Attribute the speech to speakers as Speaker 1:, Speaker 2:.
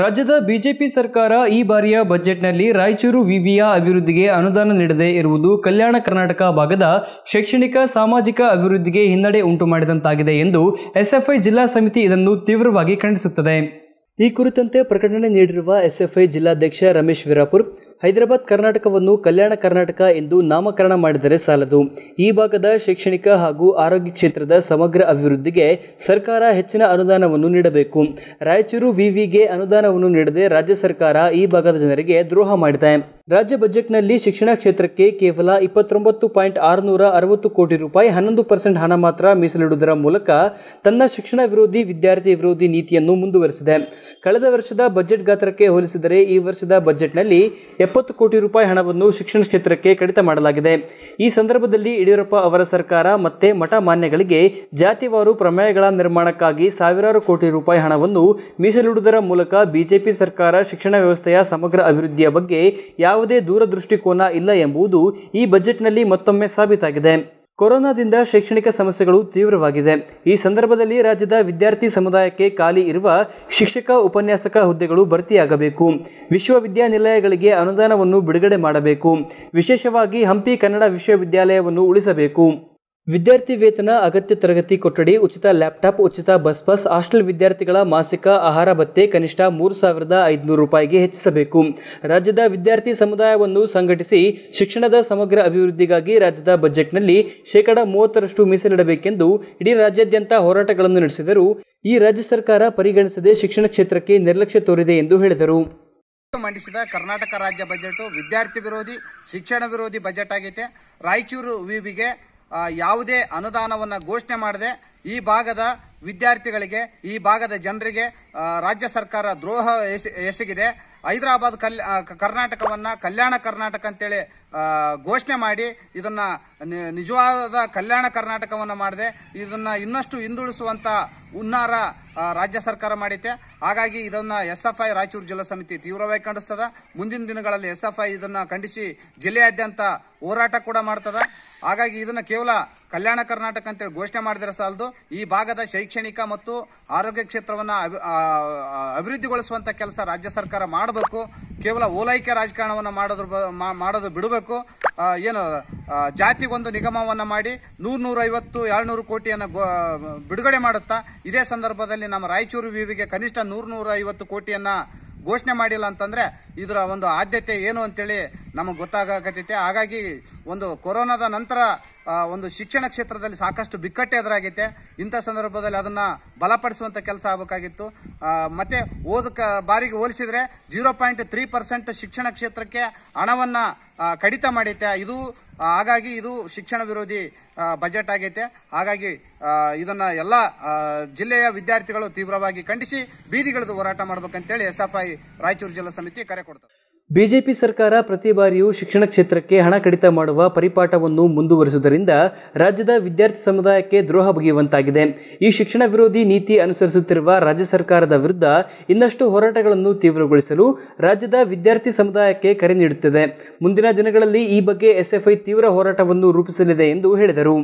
Speaker 1: ರಾಜ್ಯದ ಬಿಜೆಪಿ ಸರ್ಕಾರ ಈ ಬಾರಿಯ ಬಜೆಟ್ನಲ್ಲಿ ರಾಯಚೂರು ವಿವಿಯ ಅಭಿವೃದ್ಧಿಗೆ ಅನುದಾನ ನೀಡದೆ ಇರುವುದು ಕಲ್ಯಾಣ ಕರ್ನಾಟಕ ಭಾಗದ ಶೈಕ್ಷಣಿಕ ಸಾಮಾಜಿಕ ಅಭಿವೃದ್ಧಿಗೆ ಹಿನ್ನಡೆ ಉಂಟು ಮಾಡಿದಂತಾಗಿದೆ ಎಂದು ಎಸ್ಎಫ್ಐ ಜಿಲ್ಲಾ ಸಮಿತಿ ಇದನ್ನು ತೀವ್ರವಾಗಿ ಖಂಡಿಸುತ್ತದೆ ಈ ಕುರಿತಂತೆ ಪ್ರಕಟಣೆ ನೀಡಿರುವ ಎಸ್ಎಫ್ಐ ಜಿಲ್ಲಾಧ್ಯಕ್ಷ ರಮೇಶ್ ವಿರಾಪುರ್ ಹೈದರಾಬಾದ್ ಕರ್ನಾಟಕವನ್ನು ಕಲ್ಯಾಣ ಕರ್ನಾಟಕ ಎಂದು ನಾಮಕರಣ ಮಾಡಿದರೆ ಸಾಲದು ಈ ಭಾಗದ ಶೈಕ್ಷಣಿಕ ಹಾಗೂ ಆರೋಗ್ಯ ಕ್ಷೇತ್ರದ ಸಮಗ್ರ ಅಭಿವೃದ್ಧಿಗೆ ಸರ್ಕಾರ ಹೆಚ್ಚಿನ ಅನುದಾನವನ್ನು ನೀಡಬೇಕು ರಾಯಚೂರು ವಿವಿಗೆ ಅನುದಾನವನ್ನು ನೀಡದೆ ರಾಜ್ಯ ಸರ್ಕಾರ ಈ ಭಾಗದ ಜನರಿಗೆ ದ್ರೋಹ ಮಾಡಿದೆ ರಾಜ್ಯ ಬಜೆಟ್ನಲ್ಲಿ ಶಿಕ್ಷಣ ಕ್ಷೇತ್ರಕ್ಕೆ ಕೇವಲ ಇಪ್ಪತ್ತೊಂಬತ್ತು ಪಾಯಿಂಟ್ ಆರುನೂರ ಅರವತ್ತು ಕೋಟಿ ರೂಪಾಯಿ ಹನ್ನೊಂದು ಪರ್ಸೆಂಟ್ ಹಣ ಮಾತ್ರ ಮೀಸಲಿಡುವುದರ ಮೂಲಕ ತನ್ನ ಶಿಕ್ಷಣ ವಿರೋಧಿ ವಿದ್ಯಾರ್ಥಿ ವಿರೋಧಿ ನೀತಿಯನ್ನು ಮುಂದುವರೆಸಿದೆ ಕಳೆದ ವರ್ಷದ ಬಜೆಟ್ ಗಾತ್ರಕ್ಕೆ ಹೋಲಿಸಿದರೆ ಈ ವರ್ಷದ ಬಜೆಟ್ನಲ್ಲಿ ಎಪ್ಪತ್ತು ಕೋಟಿ ರೂಪಾಯಿ ಹಣವನ್ನು ಶಿಕ್ಷಣ ಕ್ಷೇತ್ರಕ್ಕೆ ಕಡಿತ ಮಾಡಲಾಗಿದೆ ಈ ಸಂದರ್ಭದಲ್ಲಿ ಯಡಿಯೂರಪ್ಪ ಅವರ ಸರ್ಕಾರ ಮತ್ತೆ ಮಠ ಮಾನ್ಯಗಳಿಗೆ ಜಾತಿವಾರು ಪ್ರಮೇಯಗಳ ನಿರ್ಮಾಣಕ್ಕಾಗಿ ಸಾವಿರಾರು ಕೋಟಿ ರೂಪಾಯಿ ಹಣವನ್ನು ಮೀಸಲಿಡುವುದರ ಮೂಲಕ ಬಿಜೆಪಿ ಸರ್ಕಾರ ಶಿಕ್ಷಣ ವ್ಯವಸ್ಥೆಯ ಸಮಗ್ರ ಅಭಿವೃದ್ಧಿಯ ಬಗ್ಗೆ ಯಾವುದೇ ದೂರದೃಷ್ಟಿಕೋನ ಇಲ್ಲ ಎಂಬುದು ಈ ಬಜೆಟ್ನಲ್ಲಿ ಮತ್ತೊಮ್ಮೆ ಸಾಬೀತಾಗಿದೆ ಕೊರೋನಾದಿಂದ ಶೈಕ್ಷಣಿಕ ಸಮಸ್ಯೆಗಳು ತೀವ್ರವಾಗಿದೆ ಈ ಸಂದರ್ಭದಲ್ಲಿ ರಾಜ್ಯದ ವಿದ್ಯಾರ್ಥಿ ಸಮುದಾಯಕ್ಕೆ ಖಾಲಿ ಇರುವ ಶಿಕ್ಷಕ ಉಪನ್ಯಾಸಕ ಹುದ್ದೆಗಳು ಭರ್ತಿಯಾಗಬೇಕು ವಿಶ್ವವಿದ್ಯಾನಿಲಯಗಳಿಗೆ ಅನುದಾನವನ್ನು ಬಿಡುಗಡೆ ಮಾಡಬೇಕು ವಿಶೇಷವಾಗಿ ಹಂಪಿ ಕನ್ನಡ ವಿಶ್ವವಿದ್ಯಾಲಯವನ್ನು ಉಳಿಸಬೇಕು ವಿದ್ಯಾರ್ಥಿ ವೇತನ ಅಗತ್ಯ ತರಗತಿ ಕೊಠಡಿ ಉಚಿತ ಲ್ಯಾಪ್ಟಾಪ್ ಉಚಿತ ಬಸ್ ಪಾಸ್ ಹಾಸ್ಟೆಲ್ ವಿದ್ಯಾರ್ಥಿಗಳ ಮಾಸಿಕ ಆಹಾರ ಭತ್ತೆ ಕನಿಷ್ಠ ಮೂರು ಸಾವಿರದ ಐದುನೂರು ರೂಪಾಯಿಗೆ ಹೆಚ್ಚಿಸಬೇಕು ರಾಜ್ಯದ ವಿದ್ಯಾರ್ಥಿ ಸಮುದಾಯವನ್ನು ಸಂಘಟಿಸಿ ಶಿಕ್ಷಣದ ಸಮಗ್ರ ಅಭಿವೃದ್ಧಿಗಾಗಿ ರಾಜ್ಯದ ಬಜೆಟ್ನಲ್ಲಿ ಶೇಕಡಾ ಮೂವತ್ತರಷ್ಟು ಮೀಸಲಿಡಬೇಕೆಂದು ಇಡೀ ರಾಜ್ಯಾದ್ಯಂತ ಹೋರಾಟಗಳನ್ನು ನಡೆಸಿದರು ಈ ರಾಜ್ಯ ಸರ್ಕಾರ ಪರಿಗಣಿಸದೆ ಶಿಕ್ಷಣ ಕ್ಷೇತ್ರಕ್ಕೆ ನಿರ್ಲಕ್ಷ್ಯ ತೋರಿದೆ ಎಂದು ಹೇಳಿದರು
Speaker 2: ಮಂಡಿಸಿದ ಕರ್ನಾಟಕ ರಾಜ್ಯ ಬಜೆಟ್ ವಿದ್ಯಾರ್ಥಿ ವಿರೋಧಿ ಶಿಕ್ಷಣ ವಿರೋಧಿ ಬಜೆಟ್ ಆಗೈತೆ ರಾಯಚೂರು ವಿವಿಗೆ ಯಾವುದೇ ಅನುದಾನವನ್ನು ಘೋಷಣೆ ಮಾಡದೆ ಈ ಭಾಗದ ವಿದ್ಯಾರ್ಥಿಗಳಿಗೆ ಈ ಭಾಗದ ಜನರಿಗೆ ರಾಜ್ಯ ಸರ್ಕಾರ ದ್ರೋಹ ಎಸಗಿದೆ ಹೈದರಾಬಾದ್ ಕಲ್ ಕರ್ನಾಟಕವನ್ನು ಕಲ್ಯಾಣ ಕರ್ನಾಟಕ ಅಂತೇಳಿ ಘೋಷಣೆ ಮಾಡಿ ಇದನ್ನು ನಿಜವಾದ ಕಲ್ಯಾಣ ಕರ್ನಾಟಕವನ್ನು ಮಾಡಿದೆ ಇದನ್ನು ಇನ್ನಷ್ಟು ಹಿಂದುಳಿಸುವಂಥ ಹುನ್ನಾರ ರಾಜ್ಯ ಸರ್ಕಾರ ಮಾಡಿದೆ ಹಾಗಾಗಿ ಇದನ್ನು ಎಸ್ ಎಫ್ ಐ ರಾಯಚೂರು ಜಿಲ್ಲಾ ಸಮಿತಿ ತೀವ್ರವಾಗಿ ಖಂಡಿಸ್ತದ ಮುಂದಿನ ದಿನಗಳಲ್ಲಿ ಎಸ್ ಎಫ್ ಐ ಇದನ್ನು ಖಂಡಿಸಿ ಜಿಲ್ಲೆಯಾದ್ಯಂತ ಹೋರಾಟ ಕೂಡ ಮಾಡ್ತದ ಹಾಗಾಗಿ ಇದನ್ನು ಕೇವಲ ಕಲ್ಯಾಣ ಕರ್ನಾಟಕ ಅಂತೇಳಿ ಘೋಷಣೆ ಮಾಡಿದ್ರೆ ಸಾಲದು ಈ ಭಾಗದ ಶೈಕ್ಷ ಶೈಕ್ಷಣಿಕ ಮತ್ತು ಆರೋಗ್ಯ ಕ್ಷೇತ್ರವನ್ನು ಅಭಿವೃದ್ಧಿಗೊಳಿಸುವಂಥ ಕೆಲಸ ರಾಜ್ಯ ಸರ್ಕಾರ ಮಾಡಬೇಕು ಕೇವಲ ಓಲೈಕೆ ರಾಜಕಾರಣವನ್ನು ಮಾಡೋದ್ರ ಮಾಡೋದು ಬಿಡಬೇಕು ಏನು ಜಾತಿಗೊಂದು ನಿಗಮವನ್ನು ಮಾಡಿ ನೂರು ನೂರೈವತ್ತು ಏಳ್ನೂರು ಕೋಟಿಯನ್ನು ಬಿಡುಗಡೆ ಮಾಡುತ್ತಾ ಇದೇ ಸಂದರ್ಭದಲ್ಲಿ ನಮ್ಮ ರಾಯಚೂರು ವಿವಿಗೆ ಕನಿಷ್ಠ ನೂರು ನೂರೈವತ್ತು ಕೋಟಿಯನ್ನು ಘೋಷಣೆ ಮಾಡಿಲ್ಲ ಅಂತಂದರೆ ಇದರ ಒಂದು ಆದ್ಯತೆ ಏನು ಅಂತೇಳಿ ನಮಗೆ ಗೊತ್ತಾಗತ್ತೈತೆ ಹಾಗಾಗಿ ಒಂದು ಕೊರೋನಾದ ನಂತರ ಒಂದು ಶಿಕ್ಷಣ ಕ್ಷೇತ್ರದಲ್ಲಿ ಸಾಕಷ್ಟು ಬಿಕ್ಕಟ್ಟೆ ಎದುರಾಗೈತೆ ಇಂಥ ಸಂದರ್ಭದಲ್ಲಿ ಅದನ್ನು ಬಲಪಡಿಸುವಂಥ ಕೆಲಸ ಆಗಬೇಕಾಗಿತ್ತು ಮತ್ತು ಓದಕ ಬಾರಿಗೆ ಹೋಲಿಸಿದರೆ ಜೀರೋ ಪಾಯಿಂಟ್ ತ್ರೀ ಪರ್ಸೆಂಟ್ ಶಿಕ್ಷಣ ಕ್ಷೇತ್ರಕ್ಕೆ ಹಣವನ್ನು ಕಡಿತ ಮಾಡೈತೆ ಇದು ಹಾಗಾಗಿ ಇದು ಶಿಕ್ಷಣ ವಿರೋಧಿ ಬಜೆಟ್ ಆಗೈತೆ ಹಾಗಾಗಿ ಇದನ್ನು ಎಲ್ಲ ಜಿಲ್ಲೆಯ ವಿದ್ಯಾರ್ಥಿಗಳು ತೀವ್ರವಾಗಿ ಖಂಡಿಸಿ ಬೀದಿಗಿಳಿದು ಹೋರಾಟ ಮಾಡಬೇಕಂತೇಳಿ ಎಸ್ ಎಫ್ ಐ ರಾಯಚೂರು ಜಿಲ್ಲಾ ಸಮಿತಿ ಕರೆ ಕರೆ ಕೊಡ್ತಾರೆ
Speaker 1: ಬಿಜೆಪಿ ಸರ್ಕಾರ ಪ್ರತಿ ಬಾರಿಯೂ ಶಿಕ್ಷಣ ಕ್ಷೇತ್ರಕ್ಕೆ ಹಣ ಕಡಿತ ಮಾಡುವ ಪರಿಪಾಠವನ್ನು ಮುಂದುವರಿಸುವುದರಿಂದ ರಾಜ್ಯದ ವಿದ್ಯಾರ್ಥಿ ಸಮುದಾಯಕ್ಕೆ ದ್ರೋಹ ಬಗೆಯುವಂತಾಗಿದೆ ಈ ಶಿಕ್ಷಣ ವಿರೋಧಿ ನೀತಿ ಅನುಸರಿಸುತ್ತಿರುವ ರಾಜ್ಯ ಸರ್ಕಾರದ ವಿರುದ್ಧ ಇನ್ನಷ್ಟು ಹೋರಾಟಗಳನ್ನು ತೀವ್ರಗೊಳಿಸಲು ರಾಜ್ಯದ ವಿದ್ಯಾರ್ಥಿ ಸಮುದಾಯಕ್ಕೆ ಕರೆ ನೀಡುತ್ತದೆ ಮುಂದಿನ ದಿನಗಳಲ್ಲಿ ಈ ಬಗ್ಗೆ ಎಸ್ಎಫ್ಐ ತೀವ್ರ ಹೋರಾಟವನ್ನು ರೂಪಿಸಲಿದೆ ಎಂದು ಹೇಳಿದರು